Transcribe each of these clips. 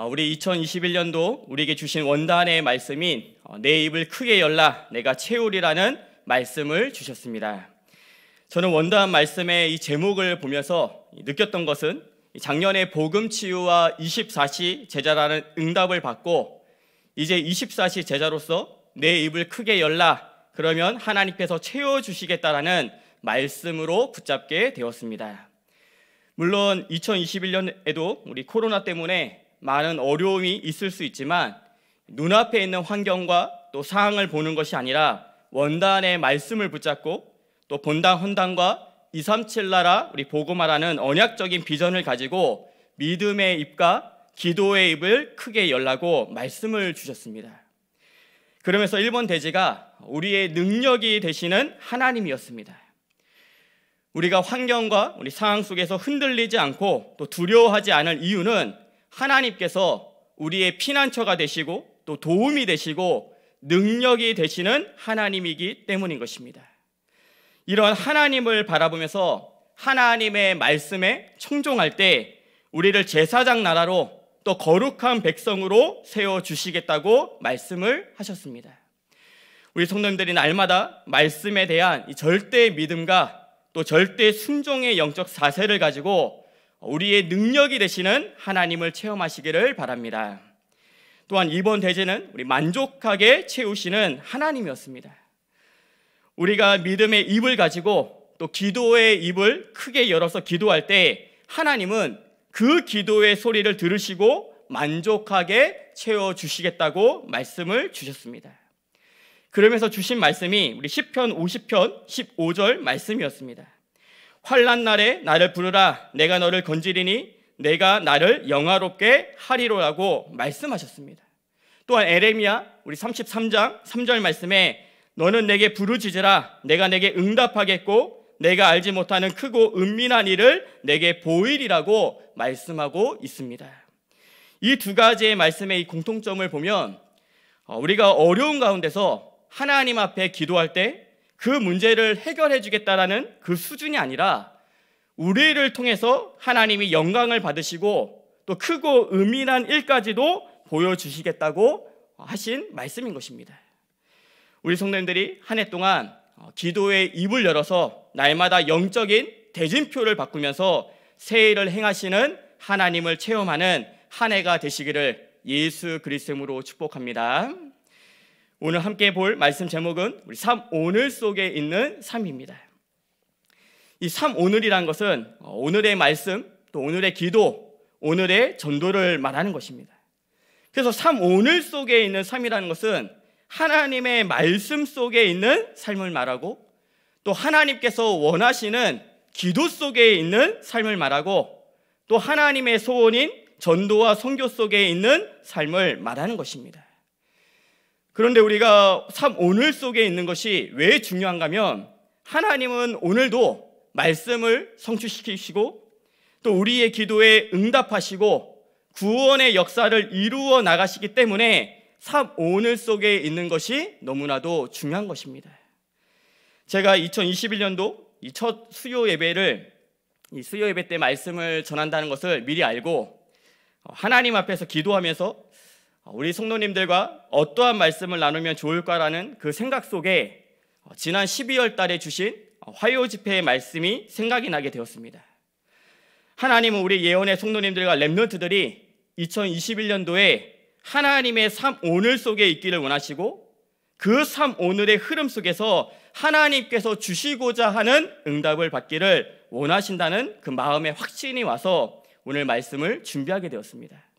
어, 우리 2021년도 우리에게 주신 원단의 말씀인 어, 내 입을 크게 열라 내가 채우리라는 말씀을 주셨습니다. 저는 원단 말씀의 이 제목을 보면서 느꼈던 것은 작년에 복음 치유와 24시 제자라는 응답을 받고 이제 24시 제자로서 내 입을 크게 열라 그러면 하나님께서 채워 주시겠다라는 말씀으로 붙잡게 되었습니다. 물론 2021년에도 우리 코로나 때문에 많은 어려움이 있을 수 있지만 눈앞에 있는 환경과 또 상황을 보는 것이 아니라 원단의 말씀을 붙잡고 또 본당 헌당과 237 나라 우리 보고마라는 언약적인 비전을 가지고 믿음의 입과 기도의 입을 크게 열라고 말씀을 주셨습니다. 그러면서 일본 대지가 우리의 능력이 되시는 하나님이었습니다. 우리가 환경과 우리 상황 속에서 흔들리지 않고 또 두려워하지 않을 이유는 하나님께서 우리의 피난처가 되시고 또 도움이 되시고 능력이 되시는 하나님이기 때문인 것입니다. 이런 하나님을 바라보면서 하나님의 말씀에 청종할 때 우리를 제사장 나라로 또 거룩한 백성으로 세워 주시겠다고 말씀을 하셨습니다. 우리 성도님들이 날마다 말씀에 대한 절대 믿음과 또 절대 순종의 영적 자세를 가지고 우리의 능력이 되시는 하나님을 체험하시기를 바랍니다. 또한 이번 대제는 우리 만족하게 채우시는 하나님이었습니다. 우리가 믿음의 입을 가지고 또 기도의 입을 크게 열어서 기도할 때 하나님은 그 기도의 소리를 들으시고 만족하게 채워주시겠다고 말씀을 주셨습니다. 그러면서 주신 말씀이 우리 10편 50편 15절 말씀이었습니다. 환란 날에 나를 부르라 내가 너를 건지리니 내가 나를 영화롭게 하리로라고 말씀하셨습니다. 또한 에레미야 우리 33장 3절 말씀에 너는 내게 부르짖으라 내가 내게 응답하겠고 내가 알지 못하는 크고 은밀한 일을 내게 보이리라고 말씀하고 있습니다. 이 두 가지의 말씀의 이 공통점을 보면 어, 우리가 어려운 가운데서 하나님 앞에 기도할 때그 문제를 해결해 주겠다라는 그 수준이 아니라 우리를 통해서 하나님이 영광을 받으시고 또 크고 의미난 일까지도 보여주시겠다고 하신 말씀인 것입니다. 우리 성도님들이 한 해 동안 어, 기도의 입을 열어서 날마다 영적인 대진표를 바꾸면서 새해를 행하시는 하나님을 체험하는 한 해가 되시기를 예수 그리스도로 축복합니다. 오늘 함께 볼 말씀 제목은 우리 삼 오늘 속에 있는 삶입니다. 이삼 오늘이란 것은 오늘의 말씀, 또 오늘의 기도, 오늘의 전도를 말하는 것입니다. 그래서 삼 오늘 속에 있는 삶이라는 것은 하나님의 말씀 속에 있는 삶을 말하고 또 하나님께서 원하시는 기도 속에 있는 삶을 말하고 또 하나님의 소원인 전도와 선교 속에 있는 삶을 말하는 것입니다. 그런데 우리가 삶 오늘 속에 있는 것이 왜 중요한가면 하 하나님은 오늘도 말씀을 성취시키시고 또 우리의 기도에 응답하시고 구원의 역사를 이루어 나가시기 때문에 삶 오늘 속에 있는 것이 너무나도 중요한 것입니다. 제가 2021년도 이 첫 수요 예배를 이 수요 예배 때 말씀을 전한다는 것을 미리 알고 어, 하나님 앞에서 기도하면서 어, 우리 성도님들과 어떠한 말씀을 나누면 좋을까라는 그 생각 속에 어, 지난 12월 달에 주신 어, 화요 집회의 말씀이 생각이 나게 되었습니다. 하나님은 우리 예언의 성도님들과 랩런트들이 2021년도에 하나님의 삶 오늘 속에 있기를 원하시고 그 삶 오늘의 흐름 속에서 하나님께서 주시고자 하는 응답을 받기를 원하신다는 그 마음의 확신이 와서 오늘 말씀을 준비하게 되었습니다.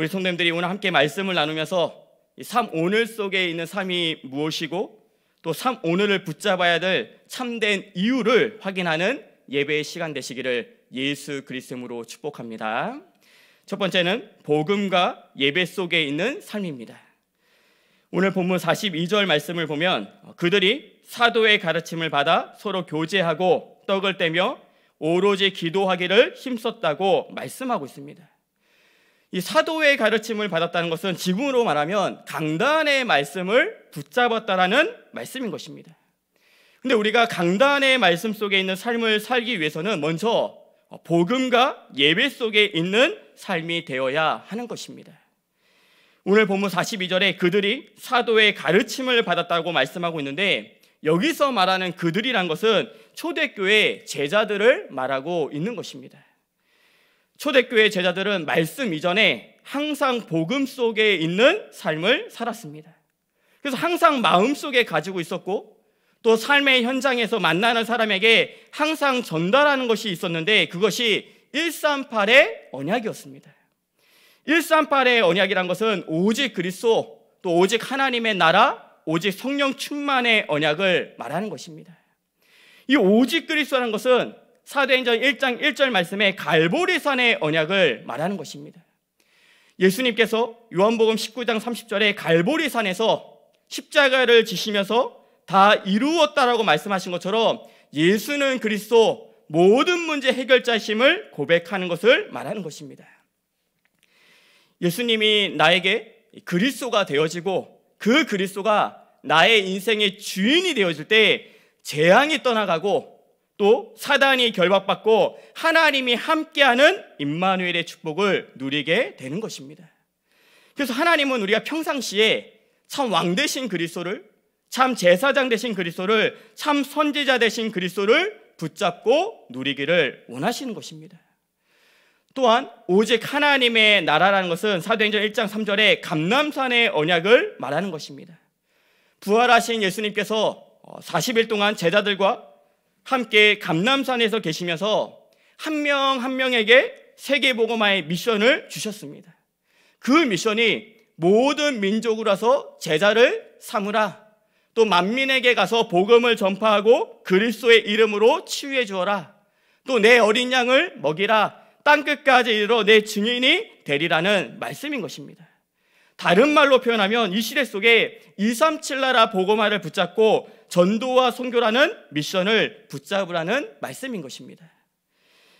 우리 성도님들이 오늘 함께 말씀을 나누면서 이 삶 오늘 속에 있는 삶이 무엇이고 또 삶 오늘을 붙잡아야 될 참된 이유를 확인하는 예배의 시간 되시기를 예수 그리스도로 축복합니다. 첫 번째는 복음과 예배 속에 있는 삶입니다. 오늘 본문 42절 말씀을 보면 그들이 사도의 가르침을 받아 서로 교제하고 떡을 떼며 오로지 기도하기를 힘썼다고 말씀하고 있습니다. 이 사도의 가르침을 받았다는 것은 지금으로 말하면 강단의 말씀을 붙잡았다라는 말씀인 것입니다. 근데 우리가 강단의 말씀 속에 있는 삶을 살기 위해서는 먼저 복음과 예배 속에 있는 삶이 되어야 하는 것입니다. 오늘 본문 42절에 그들이 사도의 가르침을 받았다고 말씀하고 있는데 여기서 말하는 그들이란 것은 초대교회 제자들을 말하고 있는 것입니다. 초대교회 제자들은 말씀 이전에 항상 복음 속에 있는 삶을 살았습니다. 그래서 항상 마음 속에 가지고 있었고 또 삶의 현장에서 만나는 사람에게 항상 전달하는 것이 있었는데 그것이 138의 언약이었습니다. 138의 언약이란 것은 오직 그리스도 또 오직 하나님의 나라 오직 성령 충만의 언약을 말하는 것입니다. 이 오직 그리스도라는 것은 사도행전 1장 1절 말씀에 갈보리산의 언약을 말하는 것입니다. 예수님께서 요한복음 19장 30절에 갈보리산에서 십자가를 지시면서 다 이루었다라고 말씀하신 것처럼 예수는 그리스도 모든 문제 해결자심을 고백하는 것을 말하는 것입니다. 예수님이 나에게 그리스도가 되어지고 그 그리스도가 나의 인생의 주인이 되어질 때 재앙이 떠나가고 또 사단이 결박받고 하나님이 함께하는 임마누엘의 축복을 누리게 되는 것입니다. 그래서 하나님은 우리가 평상시에 참왕 대신 그리스도를 참 제사장 대신 그리스도를 참 선지자 대신 그리스도를 붙잡고 누리기를 원하시는 것입니다. 또한 오직 하나님의 나라라는 것은 사도행전 1장 3절에 감남산의 언약을 말하는 것입니다. 부활하신 예수님께서 40일 어, 동안 제자들과 함께 감남산에서 계시면서 한 명한 한 명에게 세계보고마의 미션을 주셨습니다. 그 미션이 모든 민족으로서 제자를 삼으라. 또 만민에게 가서 복음을 전파하고 그리스도의 이름으로 치유해 주어라. 또 내 어린 양을 먹이라. 땅끝까지 이르러 내 증인이 되리라는 말씀인 것입니다. 다른 말로 표현하면 이 시대 속에 237나라 보고마를 붙잡고 전도와 선교라는 미션을 붙잡으라는 말씀인 것입니다.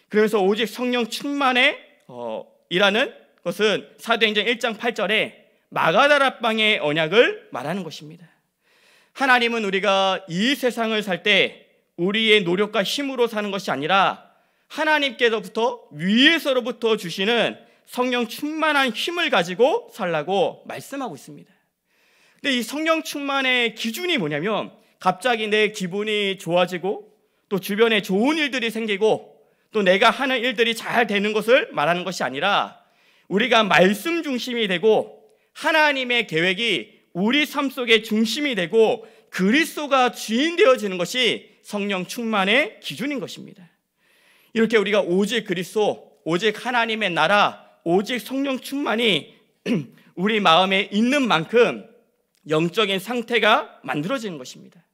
그러면서 오직 성령 충만에 어, 이라는 것은 사도행전 1장 8절에 마가다라방의 언약을 말하는 것입니다. 하나님은 우리가 이 세상을 살 때 우리의 노력과 힘으로 사는 것이 아니라 하나님께서부터 위에서로부터 주시는 성령 충만한 힘을 가지고 살라고 말씀하고 있습니다. 근데 이 성령 충만의 기준이 뭐냐면 갑자기 내 기분이 좋아지고 또 주변에 좋은 일들이 생기고 또 내가 하는 일들이 잘 되는 것을 말하는 것이 아니라 우리가 말씀 중심이 되고 하나님의 계획이 우리 삶속에 중심이 되고 그리스도가 주인 되어지는 것이 성령 충만의 기준인 것입니다. 이렇게 우리가 오직 그리스도, 오직 하나님의 나라, 오직 성령 충만이 우리 마음에 있는 만큼 영적인 상태가 만들어지는 것입니다.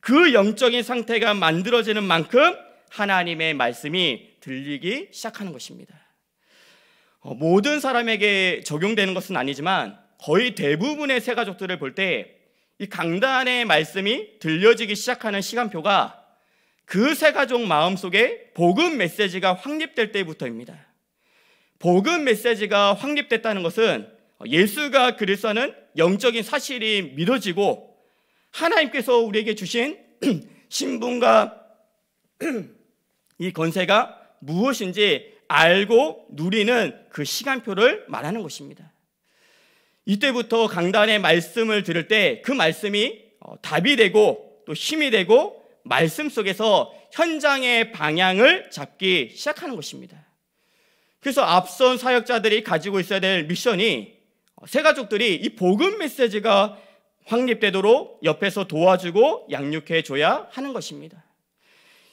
그 영적인 상태가 만들어지는 만큼 하나님의 말씀이 들리기 시작하는 것입니다. 어, 모든 사람에게 적용되는 것은 아니지만 거의 대부분의 세 가족들을 볼 때 이 강단의 말씀이 들려지기 시작하는 시간표가 그 세 가족 마음 속에 복음 메시지가 확립될 때부터입니다. 복음 메시지가 확립됐다는 것은 예수가 그리스도는 영적인 사실이 믿어지고 하나님께서 우리에게 주신 신분과 이 권세가 무엇인지 알고 누리는 그 시간표를 말하는 것입니다. 이때부터 강단의 말씀을 들을 때 그 말씀이 어, 답이 되고 또 힘이 되고 말씀 속에서 현장의 방향을 잡기 시작하는 것입니다. 그래서 앞선 사역자들이 가지고 있어야 될 미션이 새 어, 가족들이 이 복음 메시지가 확립되도록 옆에서 도와주고 양육해 줘야 하는 것입니다.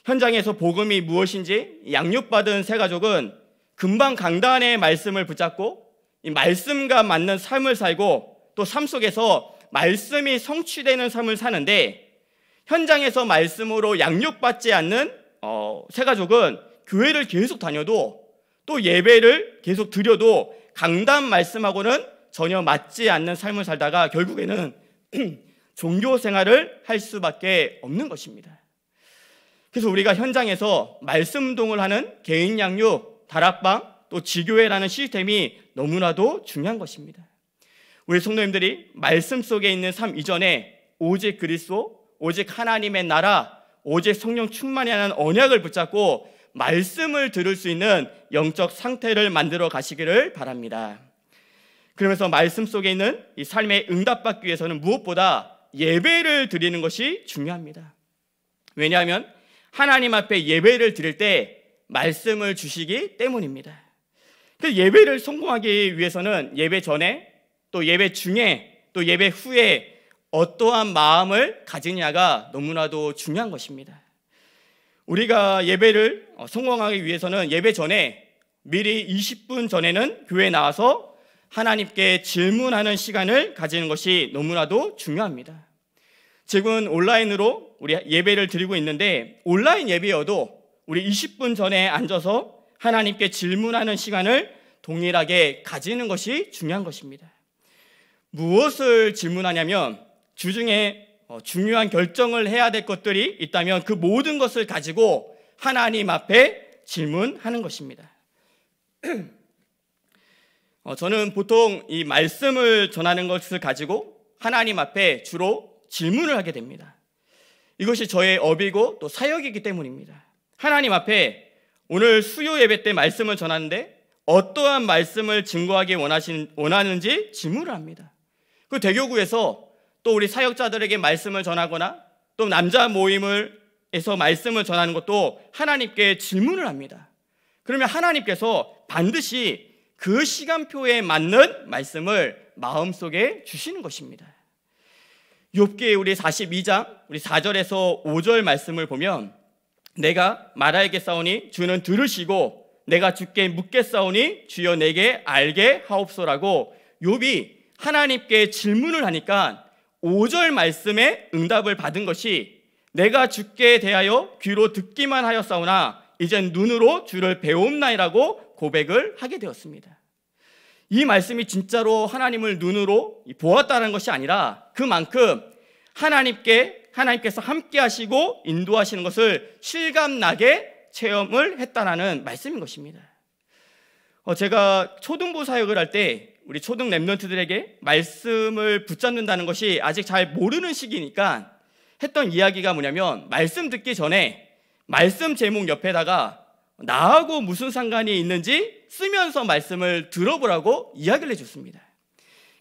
현장에서 복음이 무엇인지 양육받은 새 가족은 금방 강단의 말씀을 붙잡고 이 말씀과 맞는 삶을 살고 또 삶 속에서 말씀이 성취되는 삶을 사는데 현장에서 말씀으로 양육받지 않는 어, 새 가족은 교회를 계속 다녀도 또 예배를 계속 드려도 강단 말씀하고는 전혀 맞지 않는 삶을 살다가 결국에는 종교 생활을 할 수밖에 없는 것입니다. 그래서 우리가 현장에서 말씀동을 하는 개인 양육, 다락방, 또 지교회라는 시스템이 너무나도 중요한 것입니다. 우리 성도님들이 말씀 속에 있는 삶 이전에 오직 그리스도, 오직 하나님의 나라, 오직 성령 충만이라는 언약을 붙잡고 말씀을 들을 수 있는 영적 상태를 만들어 가시기를 바랍니다. 그러면서 말씀 속에 있는 이 삶의 응답받기 위해서는 무엇보다 예배를 드리는 것이 중요합니다. 왜냐하면 하나님 앞에 예배를 드릴 때 말씀을 주시기 때문입니다. 그 예배를 성공하기 위해서는 예배 전에 또 예배 중에 또 예배 후에 어떠한 마음을 가지냐가 너무나도 중요한 것입니다. 우리가 예배를 성공하기 위해서는 예배 전에 미리 20분 전에는 교회 에 나와서 하나님께 질문하는 시간을 가지는 것이 너무나도 중요합니다. 지금 온라인으로 우리 예배를 드리고 있는데 온라인 예배여도 우리 20분 전에 앉아서 하나님께 질문하는 시간을 동일하게 가지는 것이 중요한 것입니다. 무엇을 질문하냐면 주중에 어, 중요한 결정을 해야 될 것들이 있다면 그 모든 것을 가지고 하나님 앞에 질문하는 것입니다. 어, 저는 보통 이 말씀을 전하는 것을 가지고 하나님 앞에 주로 질문을 하게 됩니다. 이것이 저의 업이고 또 사역이기 때문입니다. 하나님 앞에 오늘 수요 예배 때 말씀을 전하는데 어떠한 말씀을 증거하기 원하신, 원하는지 질문을 합니다. 그 대교구에서 또 우리 사역자들에게 말씀을 전하거나 또 남자 모임을 에서 말씀을 전하는 것도 하나님께 질문을 합니다. 그러면 하나님께서 반드시 그 시간표에 맞는 말씀을 마음속에 주시는 것입니다. 욥기 우리 42장 우리 4절에서 5절 말씀을 보면 내가 말하게 싸우니 주는 들으시고 내가 주께 묻게 싸우니 주여 내게 알게 하옵소라고 욥이 하나님께 질문을 하니까 5절 말씀에 응답을 받은 것이 내가 주께 대하여 귀로 듣기만 하였사오나 이젠 눈으로 주를 배움나이라고 고백을 하게 되었습니다. 이 말씀이 진짜로 하나님을 눈으로 보았다는 것이 아니라 그만큼 하나님께 하나님께서 함께 하시고 인도하시는 것을 실감나게 체험을 했다라는 말씀인 것입니다. 어, 제가 초등부 사역을 할 때 우리 초등 랩런트들에게 말씀을 붙잡는다는 것이 아직 잘 모르는 시기니까 했던 이야기가 뭐냐면 말씀 듣기 전에 말씀 제목 옆에다가 나하고 무슨 상관이 있는지 쓰면서 말씀을 들어보라고 이야기를 해줬습니다.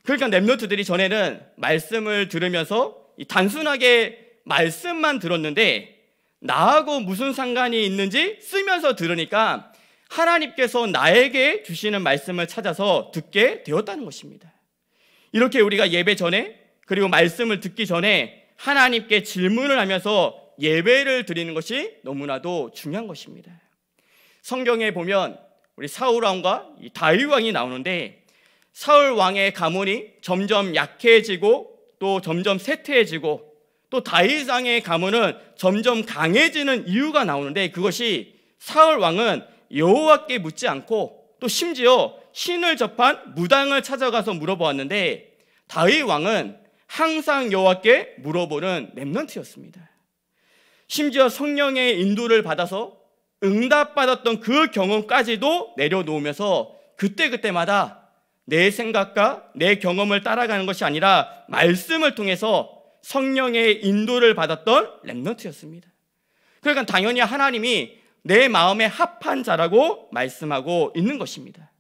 그러니까 랩노트들이 전에는 말씀을 들으면서 단순하게 말씀만 들었는데 나하고 무슨 상관이 있는지 쓰면서 들으니까 하나님께서 나에게 주시는 말씀을 찾아서 듣게 되었다는 것입니다. 이렇게 우리가 예배 전에 그리고 말씀을 듣기 전에 하나님께 질문을 하면서 예배를 드리는 것이 너무나도 중요한 것입니다. 성경에 보면 우리 사울 왕과 다윗 왕이 나오는데 사울 왕의 가문이 점점 약해지고 또 점점 쇠퇴해지고 또 다윗 왕의 가문은 점점 강해지는 이유가 나오는데 그것이 사울 왕은 여호와께 묻지 않고 또 심지어 신을 접한 무당을 찾아가서 물어보았는데 다윗 왕은 항상 여호와께 물어보는 렘넌트였습니다. 심지어 성령의 인도를 받아서 응답받았던 그 경험까지도 내려놓으면서 그때그때마다 내 생각과 내 경험을 따라가는 것이 아니라 말씀을 통해서 성령의 인도를 받았던 랩넌트였습니다. 그러니까 당연히 하나님이 내 마음에 합한 자라고 말씀하고 있는 것입니다.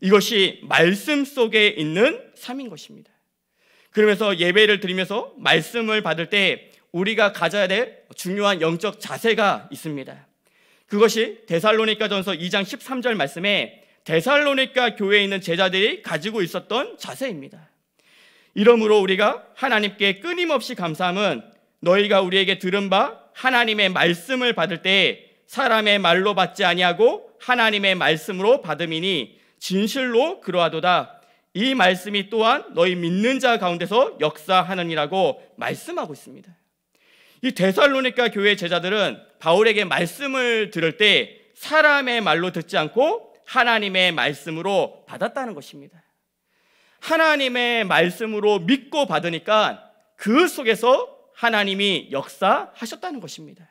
이것이 말씀 속에 있는 삶인 것입니다. 그러면서 예배를 드리면서 말씀을 받을 때 우리가 가져야 될 중요한 영적 자세가 있습니다. 그것이 데살로니가전서 2장 13절 말씀에 데살로니가 교회에 있는 제자들이 가지고 있었던 자세입니다. 이러므로 우리가 하나님께 끊임없이 감사함은 너희가 우리에게 들은 바 하나님의 말씀을 받을 때 사람의 말로 받지 아니하고 하나님의 말씀으로 받음이니 진실로 그러하도다. 이 말씀이 또한 너희 믿는 자 가운데서 역사하느니라고 말씀하고 있습니다. 이 데살로니가 교회 제자들은 바울에게 말씀을 들을 때 사람의 말로 듣지 않고 하나님의 말씀으로 받았다는 것입니다. 하나님의 말씀으로 믿고 받으니까 그 속에서 하나님이 역사하셨다는 것입니다.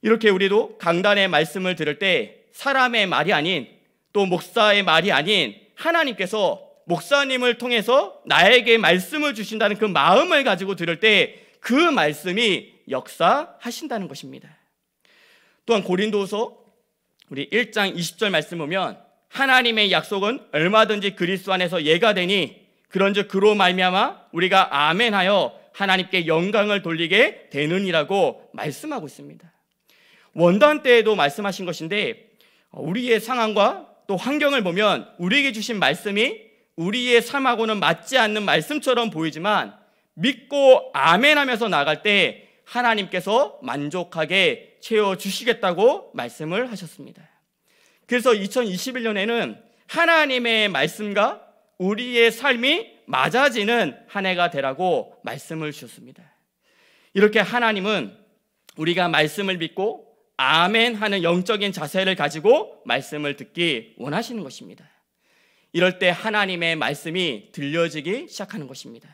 이렇게 우리도 강단의 말씀을 들을 때 사람의 말이 아닌 또 목사의 말이 아닌 하나님께서 목사님을 통해서 나에게 말씀을 주신다는 그 마음을 가지고 들을 때 그 말씀이 역사하신다는 것입니다. 또한 고린도서 우리 1장 20절 말씀 보면 하나님의 약속은 얼마든지 그리스도 안에서 예가 되니 그런즉 그로 말미암아 우리가 아멘하여 하나님께 영광을 돌리게 되느니라고 말씀하고 있습니다. 원단 때에도 말씀하신 것인데 우리의 상황과 또 환경을 보면 우리에게 주신 말씀이 우리의 삶하고는 맞지 않는 말씀처럼 보이지만 믿고 아멘하면서 나갈 때 하나님께서 만족하게 채워주시겠다고 말씀을 하셨습니다. 그래서 2021년에는 하나님의 말씀과 우리의 삶이 맞아지는 한 해가 되라고 말씀을 주셨습니다. 이렇게 하나님은 우리가 말씀을 믿고 아멘 하는 영적인 자세를 가지고 말씀을 듣기 원하시는 것입니다. 이럴 때 하나님의 말씀이 들려지기 시작하는 것입니다.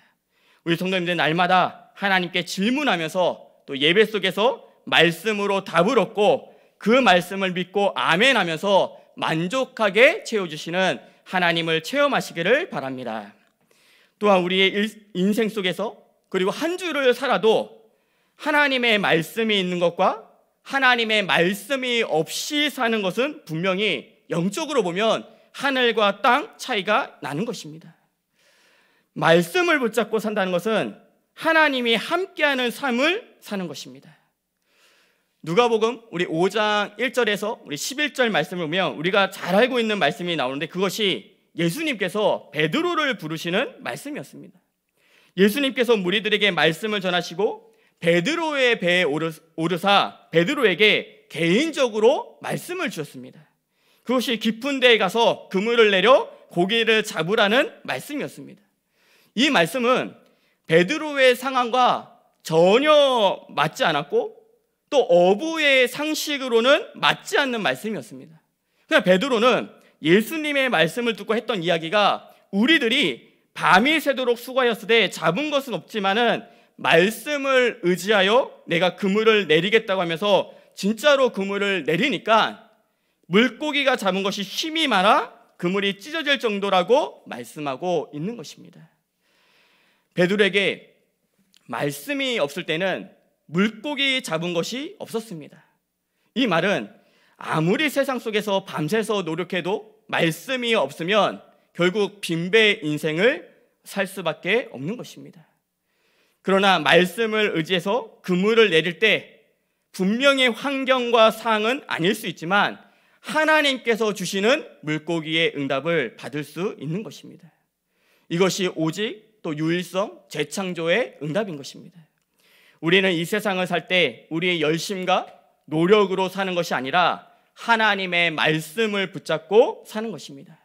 우리 성도님들 날마다 하나님께 질문하면서 또 예배 속에서 말씀으로 답을 얻고 그 말씀을 믿고 아멘 하면서 만족하게 채워주시는 하나님을 체험하시기를 바랍니다. 또한 우리의 인생 속에서 그리고 한 주를 살아도 하나님의 말씀이 있는 것과 하나님의 말씀이 없이 사는 것은 분명히 영적으로 보면 하늘과 땅 차이가 나는 것입니다. 말씀을 붙잡고 산다는 것은 하나님이 함께하는 삶을 사는 것입니다. 누가복음 우리 5장 1절에서 우리 11절 말씀을 보면 우리가 잘 알고 있는 말씀이 나오는데 그것이 예수님께서 베드로를 부르시는 말씀이었습니다. 예수님께서 무리들에게 말씀을 전하시고 베드로의 배에 오르사 베드로에게 개인적으로 말씀을 주셨습니다. 그것이 깊은 데에 가서 그물을 내려 고기를 잡으라는 말씀이었습니다. 이 말씀은 베드로의 상황과 전혀 맞지 않았고 또 어부의 상식으로는 맞지 않는 말씀이었습니다. 그냥 그러니까 베드로는 예수님의 말씀을 듣고 했던 이야기가 우리들이 밤이 새도록 수고하였으되 잡은 것은 없지만은 말씀을 의지하여 내가 그물을 내리겠다고 하면서 진짜로 그물을 내리니까 물고기가 잡은 것이 힘이 많아 그물이 찢어질 정도라고 말씀하고 있는 것입니다. 베들에게 말씀이 없을 때는 물고기 잡은 것이 없었습니다. 이 말은 아무리 세상 속에서 밤새서 노력해도 말씀이 없으면 결국 빈배 인생을 살 수밖에 없는 것입니다. 그러나 말씀을 의지해서 그물을 내릴 때 분명히 환경과 상황은 아닐 수 있지만 하나님께서 주시는 물고기의 응답을 받을 수 있는 것입니다. 이것이 오직 또 유일성, 재창조의 응답인 것입니다. 우리는 이 세상을 살 때 우리의 열심과 노력으로 사는 것이 아니라 하나님의 말씀을 붙잡고 사는 것입니다.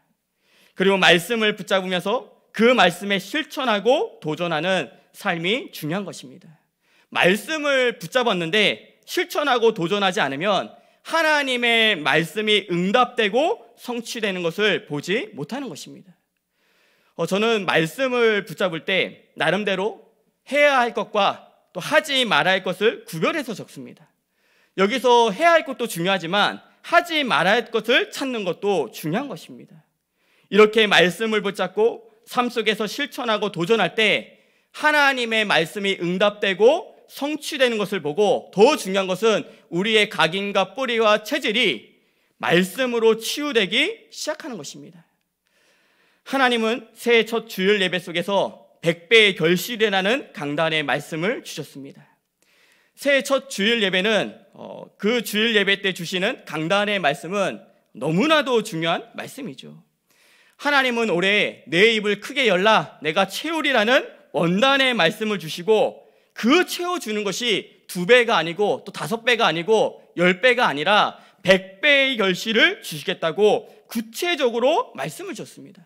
그리고 말씀을 붙잡으면서 그 말씀에 실천하고 도전하는 삶이 중요한 것입니다. 말씀을 붙잡았는데 실천하고 도전하지 않으면 하나님의 말씀이 응답되고 성취되는 것을 보지 못하는 것입니다. 어, 저는 말씀을 붙잡을 때 나름대로 해야 할 것과 또 하지 말아야 할 것을 구별해서 적습니다. 여기서 해야 할 것도 중요하지만 하지 말아야 할 것을 찾는 것도 중요한 것입니다. 이렇게 말씀을 붙잡고 삶 속에서 실천하고 도전할 때 하나님의 말씀이 응답되고 성취되는 것을 보고 더 중요한 것은 우리의 각인과 뿌리와 체질이 말씀으로 치유되기 시작하는 것입니다. 하나님은 새해 첫 주일 예배 속에서 백배의 결실이라는 강단의 말씀을 주셨습니다. 새해 첫 주일 예배는 어, 그 주일 예배 때 주시는 강단의 말씀은 너무나도 중요한 말씀이죠. 하나님은 올해 내 입을 크게 열라 내가 채우리라는 원단의 말씀을 주시고 그 채워주는 것이 두 배가 아니고 또 다섯 배가 아니고 열 배가 아니라 백 배의 결실을 주시겠다고 구체적으로 말씀을 줬습니다.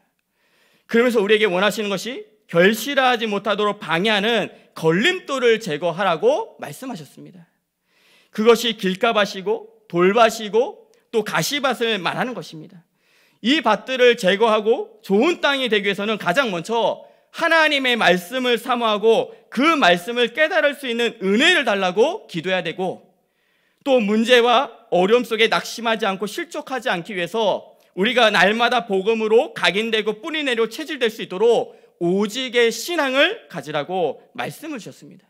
그러면서 우리에게 원하시는 것이 결실하지 못하도록 방해하는 걸림돌을 제거하라고 말씀하셨습니다. 그것이 길가밭이고 돌밭이고 또 가시밭을 말하는 것입니다. 이 밭들을 제거하고 좋은 땅이 되기 위해서는 가장 먼저 하나님의 말씀을 사모하고 그 말씀을 깨달을 수 있는 은혜를 달라고 기도해야 되고 또 문제와 어려움 속에 낙심하지 않고 실족하지 않기 위해서 우리가 날마다 복음으로 각인되고 뿌리 내려 체질될 수 있도록 오직의 신앙을 가지라고 말씀을 주셨습니다.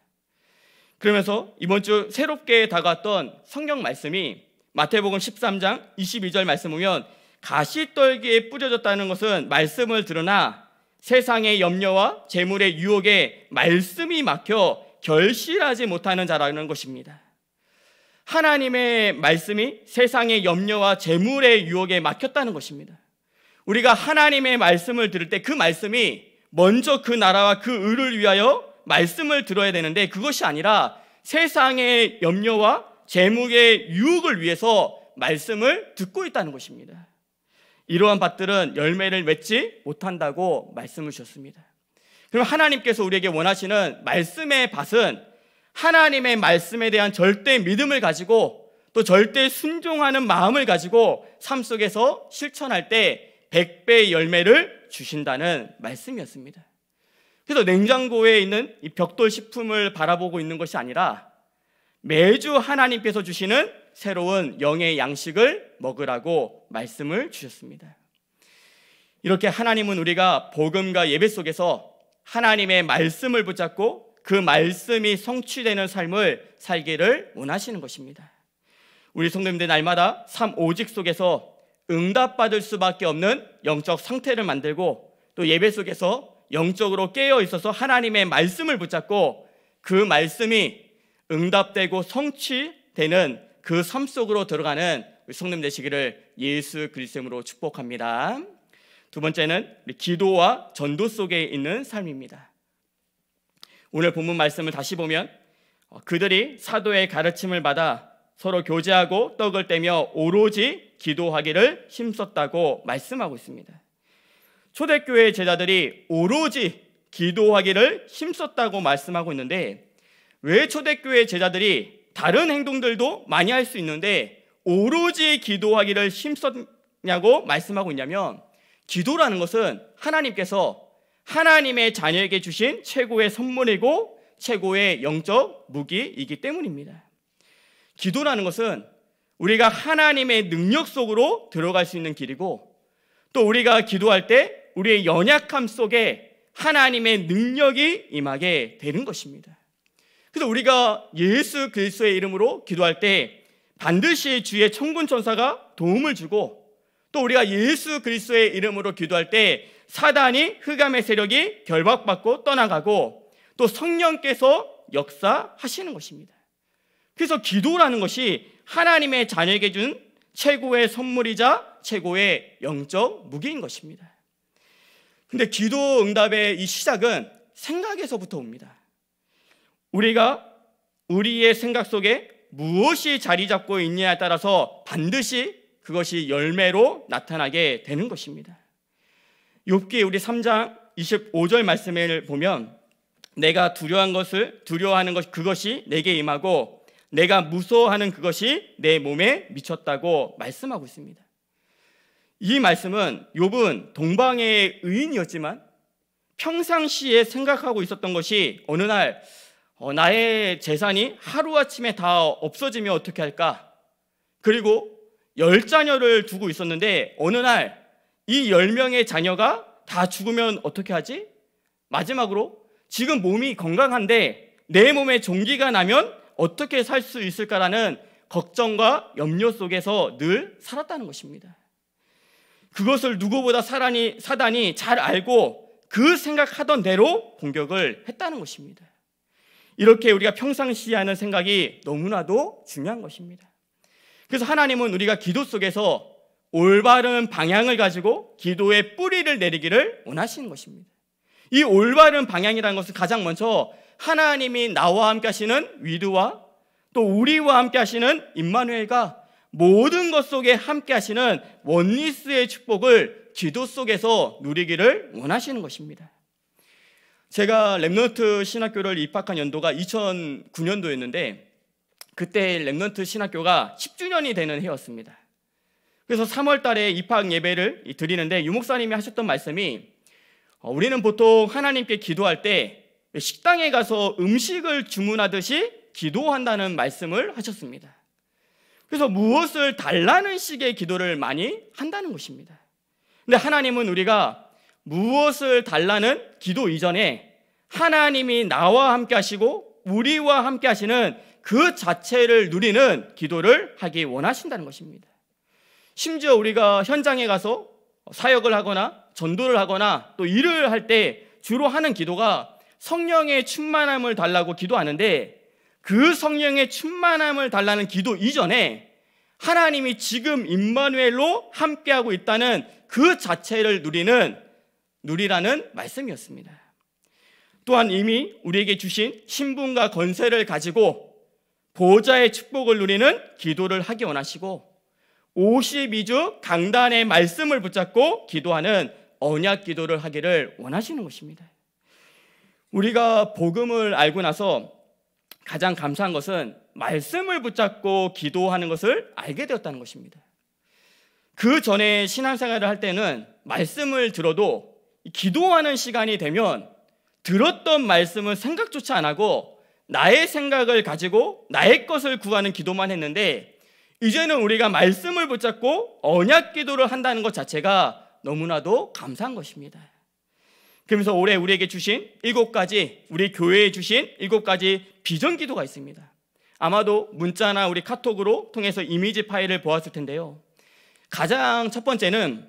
그러면서 이번 주 새롭게 다가왔던 성경 말씀이 마태복음 13장 22절 말씀 보면 가시떨기에 뿌려졌다는 것은 말씀을 들으나 세상의 염려와 재물의 유혹에 말씀이 막혀 결실하지 못하는 자라는 것입니다. 하나님의 말씀이 세상의 염려와 재물의 유혹에 막혔다는 것입니다. 우리가 하나님의 말씀을 들을 때 그 말씀이 먼저 그 나라와 그 의를 위하여 말씀을 들어야 되는데 그것이 아니라 세상의 염려와 재물의 유혹을 위해서 말씀을 듣고 있다는 것입니다. 이러한 밭들은 열매를 맺지 못한다고 말씀을 주셨습니다. 그럼 하나님께서 우리에게 원하시는 말씀의 밭은 하나님의 말씀에 대한 절대 믿음을 가지고 또 절대 순종하는 마음을 가지고 삶 속에서 실천할 때 100배의 열매를 주신다는 말씀이었습니다. 그래서 냉장고에 있는 이 벽돌 식품을 바라보고 있는 것이 아니라 매주 하나님께서 주시는 새로운 영의 양식을 먹으라고 말씀을 주셨습니다. 이렇게 하나님은 우리가 복음과 예배 속에서 하나님의 말씀을 붙잡고 그 말씀이 성취되는 삶을 살기를 원하시는 것입니다. 우리 성도님들 날마다 삶 오직 속에서 응답받을 수밖에 없는 영적 상태를 만들고 또 예배 속에서 영적으로 깨어 있어서 하나님의 말씀을 붙잡고 그 말씀이 응답되고 성취되는 그 삶 속으로 들어가는 우리 성님 되시기를 예수 그리스도로 축복합니다. 두 번째는 기도와 전도 속에 있는 삶입니다. 오늘 본문 말씀을 다시 보면 어, 그들이 사도의 가르침을 받아 서로 교제하고 떡을 떼며 오로지 기도하기를 힘썼다고 말씀하고 있습니다. 초대교회 제자들이 오로지 기도하기를 힘썼다고 말씀하고 있는데 왜 초대교회 제자들이 다른 행동들도 많이 할 수 있는데 오로지 기도하기를 힘썼냐고 말씀하고 있냐면 기도라는 것은 하나님께서 하나님의 자녀에게 주신 최고의 선물이고 최고의 영적 무기이기 때문입니다. 기도라는 것은 우리가 하나님의 능력 속으로 들어갈 수 있는 길이고 또 우리가 기도할 때 우리의 연약함 속에 하나님의 능력이 임하게 되는 것입니다. 그래서 우리가 예수 그리스도의 이름으로 기도할 때 반드시 주의 천군 천사가 도움을 주고 또 우리가 예수 그리스도의 이름으로 기도할 때 사단이 흑암의 세력이 결박받고 떠나가고 또 성령께서 역사하시는 것입니다. 그래서 기도라는 것이 하나님의 자녀에게 준 최고의 선물이자 최고의 영적 무기인 것입니다. 근데 기도 응답의 이 시작은 생각에서부터 옵니다. 우리가 우리의 생각 속에 무엇이 자리 잡고 있냐에 따라서 반드시 그것이 열매로 나타나게 되는 것입니다. 욥기 우리 3장 25절 말씀을 보면 내가 두려워한 것을 두려워하는 것 그것이 내게 임하고 내가 무서워하는 그것이 내 몸에 미쳤다고 말씀하고 있습니다. 이 말씀은 욥은 동방의 의인이었지만 평상시에 생각하고 있었던 것이 어느 날 어, 나의 재산이 하루아침에 다 없어지면 어떻게 할까? 그리고 열 자녀를 두고 있었는데 어느 날 이열명의 자녀가 다 죽으면 어떻게 하지? 마지막으로 지금 몸이 건강한데 내 몸에 종기가 나면 어떻게 살 수 있을까라는 걱정과 염려 속에서 늘 살았다는 것입니다. 그것을 누구보다 사단이, 사단이 잘 알고 그 생각하던 대로 공격을 했다는 것입니다. 이렇게 우리가 평상시에 하는 생각이 너무나도 중요한 것입니다. 그래서 하나님은 우리가 기도 속에서 올바른 방향을 가지고 기도의 뿌리를 내리기를 원하시는 것입니다. 이 올바른 방향이라는 것은 가장 먼저 하나님이 나와 함께 하시는 위드와 또 우리와 함께 하시는 임마누엘과 모든 것 속에 함께 하시는 원리스의 축복을 기도 속에서 누리기를 원하시는 것입니다. 제가 랩넌트 신학교를 입학한 연도가 2009년도였는데 그때 랩넌트 신학교가 10주년이 되는 해였습니다. 그래서 3월 달에 입학 예배를 드리는데 유목사님이 하셨던 말씀이 어, 우리는 보통 하나님께 기도할 때 식당에 가서 음식을 주문하듯이 기도한다는 말씀을 하셨습니다. 그래서 무엇을 달라는 식의 기도를 많이 한다는 것입니다. 근데 하나님은 우리가 무엇을 달라는 기도 이전에 하나님이 나와 함께 하시고 우리와 함께 하시는 그 자체를 누리는 기도를 하기 원하신다는 것입니다. 심지어 우리가 현장에 가서 사역을 하거나 전도를 하거나 또 일을 할 때 주로 하는 기도가 성령의 충만함을 달라고 기도하는데 그 성령의 충만함을 달라는 기도 이전에 하나님이 지금 임마누엘로 함께하고 있다는 그 자체를 누리는 누리라는 말씀이었습니다. 또한 이미 우리에게 주신 신분과 권세를 가지고 보호자의 축복을 누리는 기도를 하기 원하시고 52주 강단의 말씀을 붙잡고 기도하는 언약 기도를 하기를 원하시는 것입니다. 우리가 복음을 알고 나서 가장 감사한 것은 말씀을 붙잡고 기도하는 것을 알게 되었다는 것입니다. 그 전에 신앙생활을 할 때는 말씀을 들어도 기도하는 시간이 되면 들었던 말씀을 생각조차 안 하고 나의 생각을 가지고 나의 것을 구하는 기도만 했는데 이제는 우리가 말씀을 붙잡고 언약 기도를 한다는 것 자체가 너무나도 감사한 것입니다. 그러면서 올해 우리에게 주신 일곱 가지, 우리 교회에 주신 일곱 가지 비전 기도가 있습니다. 아마도 문자나 우리 카톡으로 통해서 이미지 파일을 보았을 텐데요. 가장 첫 번째는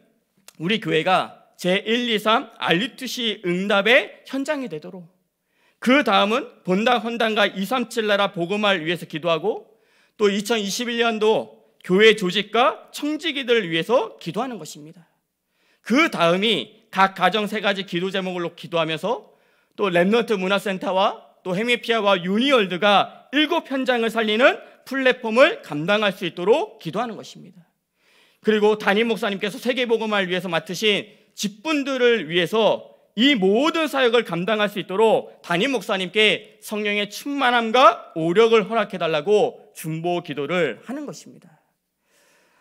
우리 교회가 제1, 2, 3 알리투시 응답의 현장이 되도록 그 다음은 본당 헌당과 237 나라 복음화 위해서 기도하고 또 2021년도 교회 조직과 청지기들을 위해서 기도하는 것입니다. 그 다음이 각 가정 세 가지 기도 제목으로 기도하면서 또 랩넌트 문화센터와 또 헤미피아와 유니월드가 일곱 현장을 살리는 플랫폼을 감당할 수 있도록 기도하는 것입니다. 그리고 담임 목사님께서 세계복음화를 위해서 맡으신 직분들을 위해서 이 모든 사역을 감당할 수 있도록 담임 목사님께 성령의 충만함과 오력을 허락해 달라고 중보 기도를 하는 것입니다.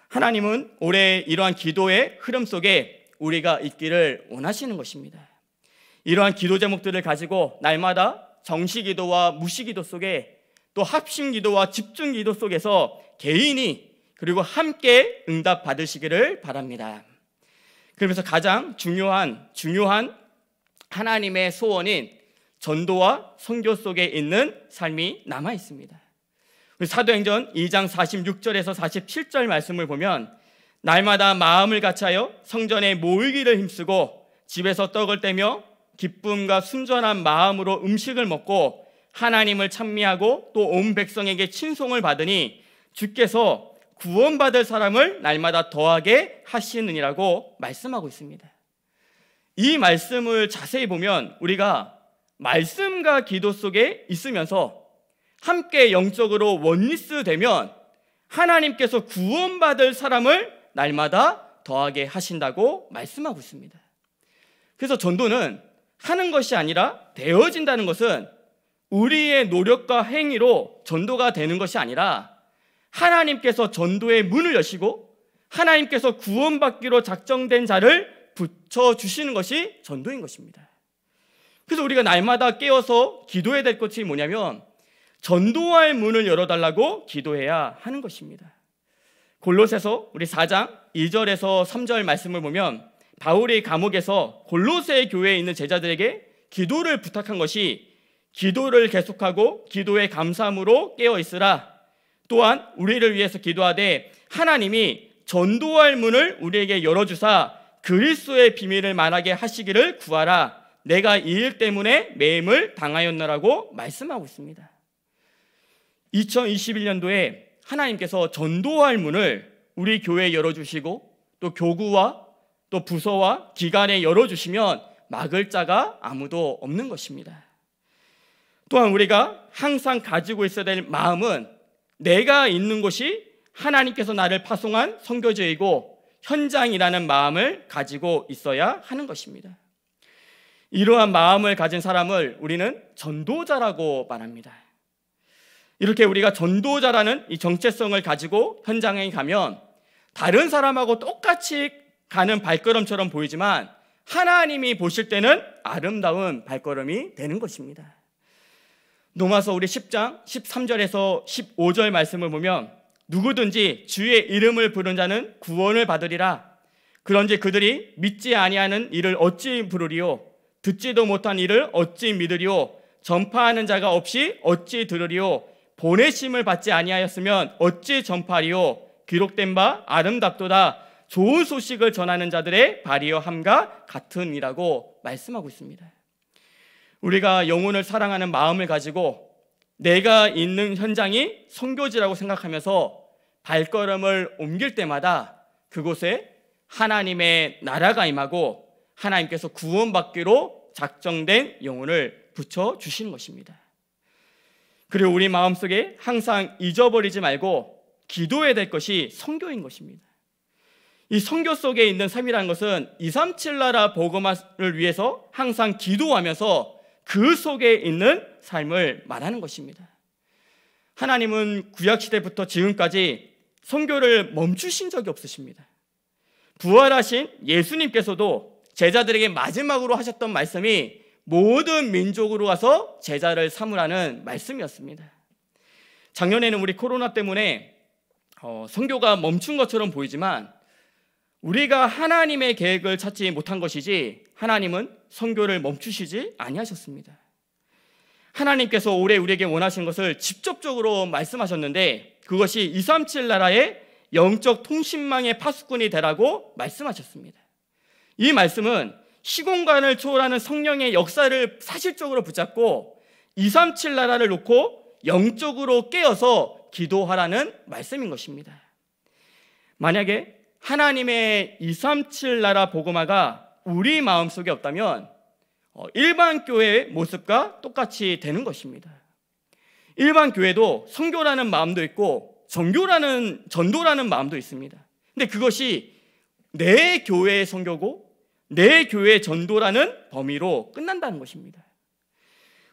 하나님은 올해 이러한 기도의 흐름 속에 우리가 있기를 원하시는 것입니다. 이러한 기도 제목들을 가지고 날마다 정시 기도와 무시 기도 속에 또 합심 기도와 집중 기도 속에서 개인이 그리고 함께 응답 받으시기를 바랍니다. 그러면서 가장 중요한 중요한 하나님의 소원인 전도와 성교 속에 있는 삶이 남아 있습니다. 사도행전 2장 46절에서 47절 말씀을 보면 날마다 마음을 같이하여 성전에 모이기를 힘쓰고 집에서 떡을 떼며 기쁨과 순전한 마음으로 음식을 먹고 하나님을 찬미하고 또 온 백성에게 친송을 받으니 주께서 구원받을 사람을 날마다 더하게 하시느니라고 말씀하고 있습니다. 이 말씀을 자세히 보면 우리가 말씀과 기도 속에 있으면서 함께 영적으로 원리스 되면 하나님께서 구원받을 사람을 날마다 더하게 하신다고 말씀하고 있습니다. 그래서 전도는 하는 것이 아니라 되어진다는 것은 우리의 노력과 행위로 전도가 되는 것이 아니라 하나님께서 전도의 문을 여시고 하나님께서 구원받기로 작정된 자를 붙여주시는 것이 전도인 것입니다. 그래서 우리가 날마다 깨어서 기도해야 될 것이 뭐냐면 전도와 문을 열어달라고 기도해야 하는 것입니다. 골로새서 우리 4장 2절에서 3절 말씀을 보면 바울이 감옥에서 골로새 교회에 있는 제자들에게 기도를 부탁한 것이 기도를 계속하고 기도의 감사함으로 깨어 있으라. 또한 우리를 위해서 기도하되 하나님이 전도할 문을 우리에게 열어주사 그리스도의 비밀을 말하게 하시기를 구하라. 내가 이 일 때문에 매임을 당하였나라고 말씀하고 있습니다. 2021년도에 하나님께서 전도할 문을 우리 교회에 열어주시고 또 교구와 또 부서와 기관에 열어주시면 막을 자가 아무도 없는 것입니다. 또한 우리가 항상 가지고 있어야 될 마음은 내가 있는 곳이 하나님께서 나를 파송한 선교지이고 현장이라는 마음을 가지고 있어야 하는 것입니다. 이러한 마음을 가진 사람을 우리는 전도자라고 말합니다. 이렇게 우리가 전도자라는 이 정체성을 가지고 현장에 가면 다른 사람하고 똑같이 가는 발걸음처럼 보이지만 하나님이 보실 때는 아름다운 발걸음이 되는 것입니다. 노마서 우리 10장 13절에서 15절 말씀을 보면 누구든지 주의 이름을 부른 자는 구원을 받으리라. 그런지 그들이 믿지 아니하는 이를 어찌 부르리요? 듣지도 못한 이를 어찌 믿으리요? 전파하는 자가 없이 어찌 들으리요? 보내심을 받지 아니하였으면 어찌 전파리요? 기록된 바 아름답도다. 좋은 소식을 전하는 자들의 발이여 함과 같은이라고 말씀하고 있습니다. 우리가 영혼을 사랑하는 마음을 가지고 내가 있는 현장이 선교지라고 생각하면서 발걸음을 옮길 때마다 그곳에 하나님의 나라가 임하고 하나님께서 구원받기로 작정된 영혼을 붙여 주시는 것입니다. 그리고 우리 마음속에 항상 잊어버리지 말고 기도해야 될 것이 성교인 것입니다. 이 성교 속에 있는 삶이라는 것은 237 나라 복음화를 위해서 항상 기도하면서 그 속에 있는 삶을 말하는 것입니다. 하나님은 구약시대부터 지금까지 선교를 멈추신 적이 없으십니다. 부활하신 예수님께서도 제자들에게 마지막으로 하셨던 말씀이 모든 민족으로 가서 제자를 삼으라는 말씀이었습니다. 작년에는 우리 코로나 때문에 어, 선교가 멈춘 것처럼 보이지만 우리가 하나님의 계획을 찾지 못한 것이지 하나님은 선교를 멈추시지 아니하셨습니다. 하나님께서 올해 우리에게 원하신 것을 직접적으로 말씀하셨는데 그것이 237 나라의 영적 통신망의 파수꾼이 되라고 말씀하셨습니다. 이 말씀은 시공간을 초월하는 성령의 역사를 사실적으로 붙잡고 237 나라를 놓고 영적으로 깨어서 기도하라는 말씀인 것입니다. 만약에 하나님의 237 나라 복음화가 우리 마음속에 없다면 어, 일반 교회의 모습과 똑같이 되는 것입니다. 일반 교회도 성교라는 마음도 있고 전교라는 전도라는 마음도 있습니다. 근데 그것이 내 교회의 성교고 내 교회의 전도라는 범위로 끝난다는 것입니다.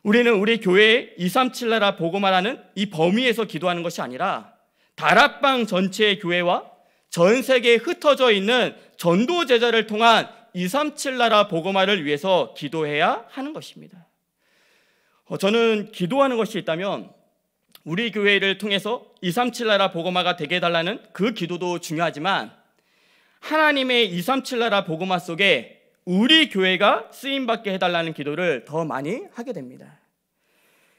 우리는 우리 교회의 237 나라 보고말하는 이 범위에서 기도하는 것이 아니라 다락방 전체의 교회와 전 세계에 흩어져 있는 전도 제자를 통한 237 나라 복음화를 위해서 기도해야 하는 것입니다. 어, 저는 기도하는 것이 있다면 우리 교회를 통해서 237 나라 복음화가 되게 달라는 그 기도도 중요하지만 하나님의 237 나라 복음화 속에 우리 교회가 쓰임 받게 해 달라는 기도를 더 많이 하게 됩니다.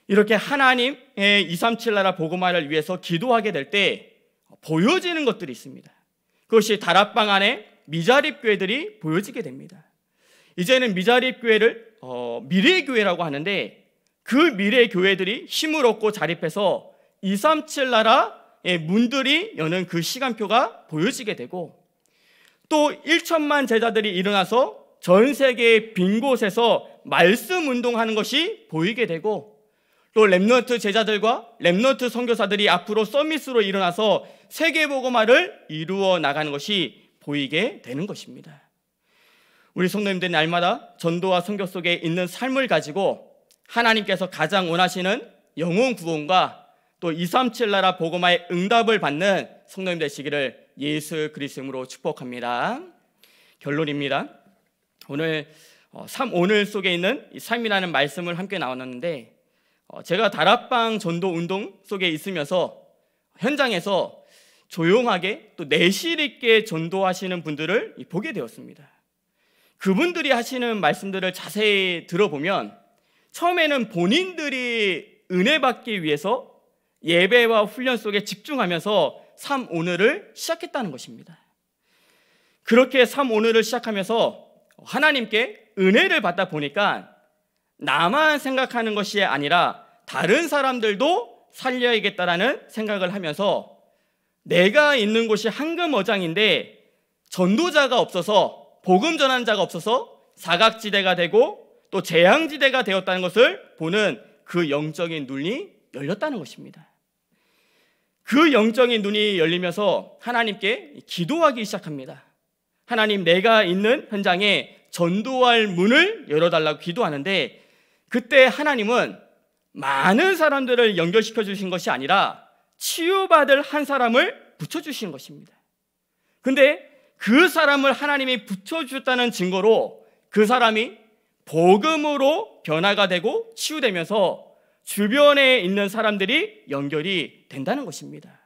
이렇게 하나님의 237 나라 복음화를 위해서 기도하게 될 때 보여지는 것들이 있습니다. 그것이 다락방 안에 미자립 교회들이 보여지게 됩니다. 이제는 미자립 교회를 어, 미래 교회라고 하는데 그 미래 교회들이 힘을 얻고 자립해서 237 나라의 문들이 여는 그 시간표가 보여지게 되고 또 1천만 제자들이 일어나서 전 세계의 빈 곳에서 말씀 운동하는 것이 보이게 되고 또 랩너트 제자들과 랩너트 선교사들이 앞으로 서밋으로 일어나서 세계 보고말을 이루어 나가는 것이 보이게 되는 것입니다. 우리 성도님들 날마다 전도와 성교 속에 있는 삶을 가지고 하나님께서 가장 원하시는 영혼 구원과 또237 나라 복음화의 응답을 받는 성도님 되시기를 예수 그리스도로 축복합니다. 결론입니다. 오늘 어, 삶 오늘 속에 있는 이 삶이라는 말씀을 함께 나눴는데 어, 제가 다락방 전도 운동 속에 있으면서 현장에서 조용하게 또 내실 있게 전도하시는 분들을 보게 되었습니다. 그분들이 하시는 말씀들을 자세히 들어보면 처음에는 본인들이 은혜 받기 위해서 예배와 훈련 속에 집중하면서 삶 오늘을 시작했다는 것입니다. 그렇게 삶 오늘을 시작하면서 하나님께 은혜를 받다 보니까 나만 생각하는 것이 아니라 다른 사람들도 살려야겠다라는 생각을 하면서 내가 있는 곳이 한금어장인데 전도자가 없어서 복음 전환자가 없어서 사각지대가 되고 또 재앙지대가 되었다는 것을 보는 그 영적인 눈이 열렸다는 것입니다. 그 영적인 눈이 열리면서 하나님께 기도하기 시작합니다. 하나님 내가 있는 현장에 전도할 문을 열어달라고 기도하는데 그때 하나님은 많은 사람들을 연결시켜 주신 것이 아니라 치유받을 한 사람을 붙여주신 것입니다. 근데 그 사람을 하나님이 붙여주셨다는 증거로 그 사람이 복음으로 변화가 되고 치유되면서 주변에 있는 사람들이 연결이 된다는 것입니다.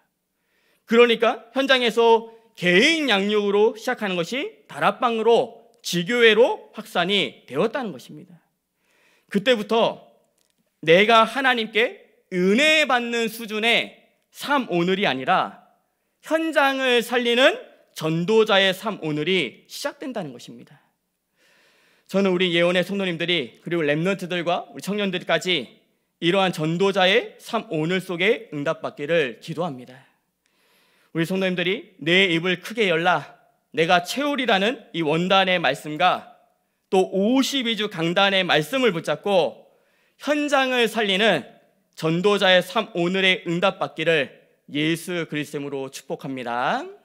그러니까 현장에서 개인 양육으로 시작하는 것이 다락방으로 지교회로 확산이 되었다는 것입니다. 그때부터 내가 하나님께 은혜 받는 수준의 삶 오늘이 아니라 현장을 살리는 전도자의 삶 오늘이 시작된다는 것입니다. 저는 우리 예원의 성도님들이 그리고 랩런트들과 우리 청년들까지 이러한 전도자의 삶 오늘 속에 응답받기를 기도합니다. 우리 성도님들이 내 입을 크게 열라 내가 채우리라는 이 원단의 말씀과 또 52주 강단의 말씀을 붙잡고 현장을 살리는 전도자의 삶 오늘의 응답받기를 예수 그리스도로 축복합니다.